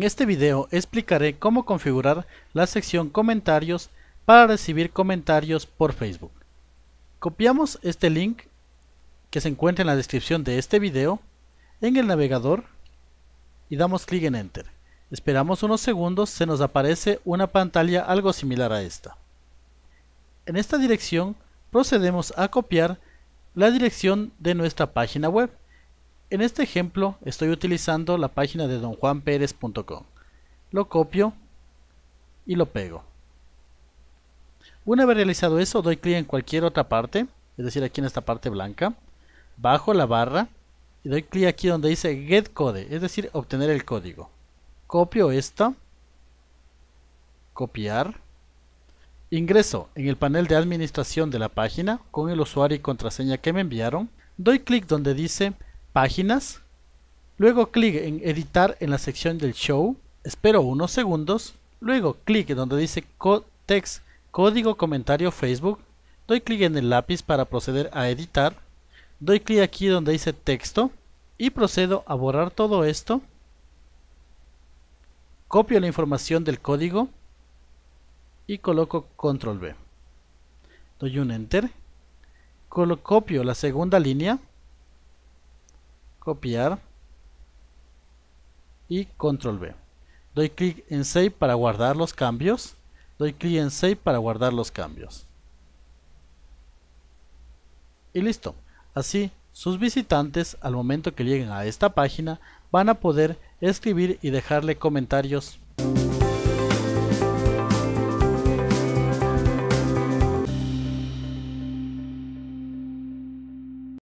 En este video explicaré cómo configurar la sección comentarios para recibir comentarios por Facebook. Copiamos este link que se encuentra en la descripción de este video en el navegador y damos clic en Enter. Esperamos unos segundos, se nos aparece una pantalla algo similar a esta. En esta dirección procedemos a copiar la dirección de nuestra página web. En este ejemplo estoy utilizando la página de donjuanperez.com. Lo copio y lo pego. Una vez realizado eso, doy clic en cualquier otra parte, es decir, aquí en esta parte blanca, bajo la barra y doy clic aquí donde dice Get Code, es decir, obtener el código. Copio esta, copiar, ingreso en el panel de administración de la página con el usuario y contraseña que me enviaron, doy clic donde dice Páginas. Luego clic en editar en la sección del show. Espero unos segundos. Luego clic donde dice text código comentario Facebook. Doy clic en el lápiz para proceder a editar. Doy clic aquí donde dice texto y procedo a borrar todo esto. Copio la información del código y coloco control B. Doy un enter. Copio la segunda línea copiar y control B. Doy clic en Save para guardar los cambios. Doy clic en Save para guardar los cambios. Y listo. Así, sus visitantes, al momento que lleguen a esta página, van a poder escribir y dejarle comentarios